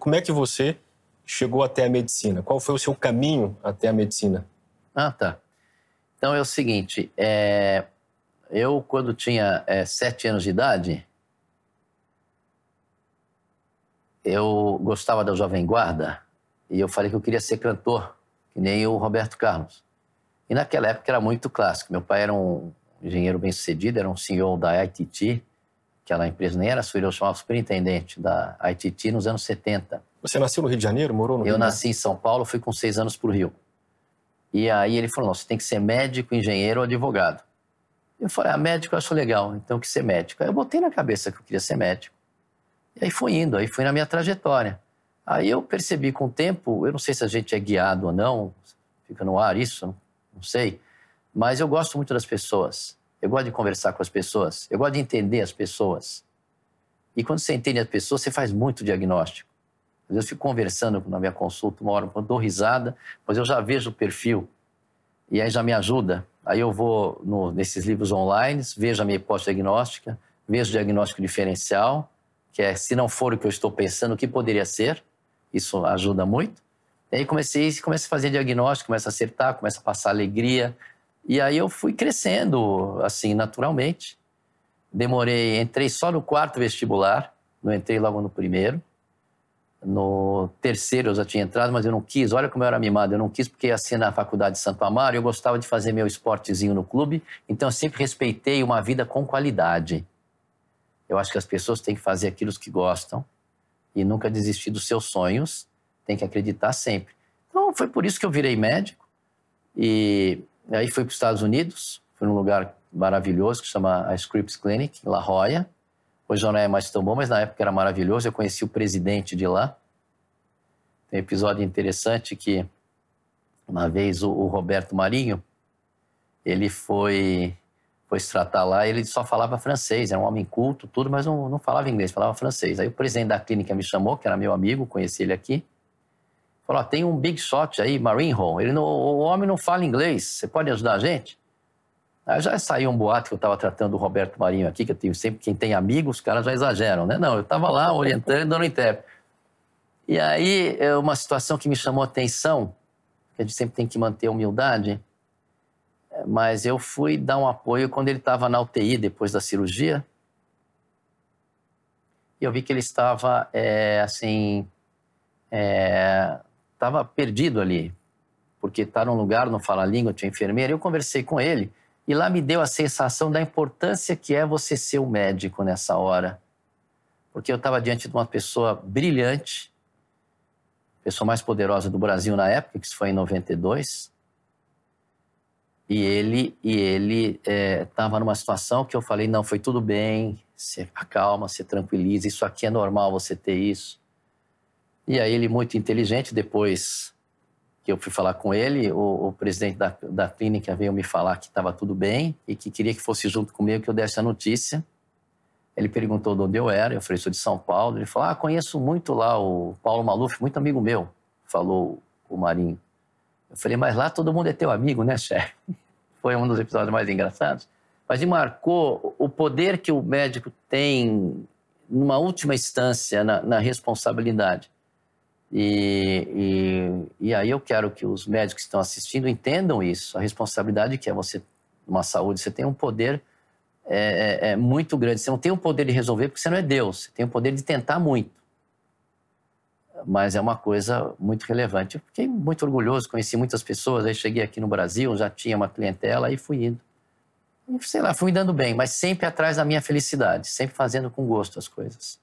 Como é que você chegou até a medicina? Qual foi o seu caminho até a medicina? Ah, tá. Então é o seguinte, é... eu quando tinha é, sete anos de idade, eu gostava da Jovem Guarda e eu falei que eu queria ser cantor, que nem o Roberto Carlos. E naquela época era muito clássico. Meu pai era um engenheiro bem-sucedido, era um CEO da ITT, que a é empresa nem era sua, eu chamava superintendente da ITT nos anos 70. Você nasceu no Rio de Janeiro, morou no eu Rio? Eu nasci em São Paulo, fui com seis anos para o Rio. E aí ele falou, você tem que ser médico, engenheiro ou advogado. Eu falei, ah, médico eu acho legal, então que ser médico. Aí eu botei na cabeça que eu queria ser médico. E aí fui indo, aí fui na minha trajetória. Aí eu percebi com o tempo, eu não sei se a gente é guiado ou não, fica no ar isso, não sei, mas eu gosto muito das pessoas. Eu gosto de conversar com as pessoas, eu gosto de entender as pessoas. E quando você entende as pessoas, você faz muito diagnóstico. Às vezes eu fico conversando na minha consulta, uma hora, eu dou risada, mas eu já vejo o perfil e aí já me ajuda. Aí eu vou no, nesses livros online, vejo a minha hipótese diagnóstica, vejo o diagnóstico diferencial, que é se não for o que eu estou pensando, o que poderia ser? Isso ajuda muito. E aí comecei, comecei a fazer diagnóstico, começa a acertar, começa a passar alegria, e aí eu fui crescendo, assim, naturalmente. Demorei, entrei só no quarto vestibular, não entrei logo no primeiro. No terceiro eu já tinha entrado, mas eu não quis. Olha como eu era mimado, eu não quis porque ia ser na faculdade de Santo Amaro, eu gostava de fazer meu esportezinho no clube, então eu sempre respeitei uma vida com qualidade. Eu acho que as pessoas têm que fazer aquilo que gostam e nunca desistir dos seus sonhos, tem que acreditar sempre. Então foi por isso que eu virei médico e e aí fui para os Estados Unidos, fui num lugar maravilhoso que chama a Scripps Clinic, em La Jolla. Hoje já não é mais tão bom, mas na época era maravilhoso. Eu conheci o presidente de lá. Tem um episódio interessante que uma vez o, o Roberto Marinho, ele foi, foi se tratar lá, ele só falava francês, era um homem culto, tudo, mas não, não falava inglês, falava francês. Aí o presidente da clínica me chamou, que era meu amigo, conheci ele aqui. Fala, tem um big shot aí, Marinho, ele não, o homem não fala inglês, você pode ajudar a gente? Aí já saiu um boato que eu estava tratando o Roberto Marinho aqui, que eu tenho sempre, quem tem amigos, os caras já exageram, né? Não, eu estava lá orientando e dando intérprete. E aí, é uma situação que me chamou a atenção, que a gente sempre tem que manter a humildade, mas eu fui dar um apoio quando ele estava na UTI depois da cirurgia. E eu vi que ele estava, é, assim, é, estava perdido ali, porque está num lugar, não fala língua, tinha enfermeira. Eu conversei com ele e lá me deu a sensação da importância que é você ser o médico nessa hora. Porque eu estava diante de uma pessoa brilhante, pessoa mais poderosa do Brasil na época, que isso foi em 92. E ele e ele estava é, numa situação que eu falei: não, foi tudo bem, se acalma, se tranquiliza, isso aqui é normal você ter isso. E aí ele, muito inteligente, depois que eu fui falar com ele, o, o presidente da, da clínica veio me falar que estava tudo bem e que queria que fosse junto comigo que eu desse a notícia. Ele perguntou de onde eu era, eu falei, sou de São Paulo. Ele falou, ah, conheço muito lá o Paulo Maluf, muito amigo meu, falou o Marinho. Eu falei, mas lá todo mundo é teu amigo, né, chefe? Foi um dos episódios mais engraçados. Mas me marcou o poder que o médico tem, numa última instância, na, na responsabilidade. E, e, e, aí eu quero que os médicos que estão assistindo entendam isso, a responsabilidade que é você, uma saúde, você tem um poder é, é, é, muito grande, você não tem o poder de resolver porque você não é Deus, você tem o poder de tentar muito. Mas é uma coisa muito relevante. Eu fiquei muito orgulhoso, conheci muitas pessoas, aí cheguei aqui no Brasil, já tinha uma clientela e fui indo. E, sei lá, fui me dando bem, mas sempre atrás da minha felicidade, sempre fazendo com gosto as coisas.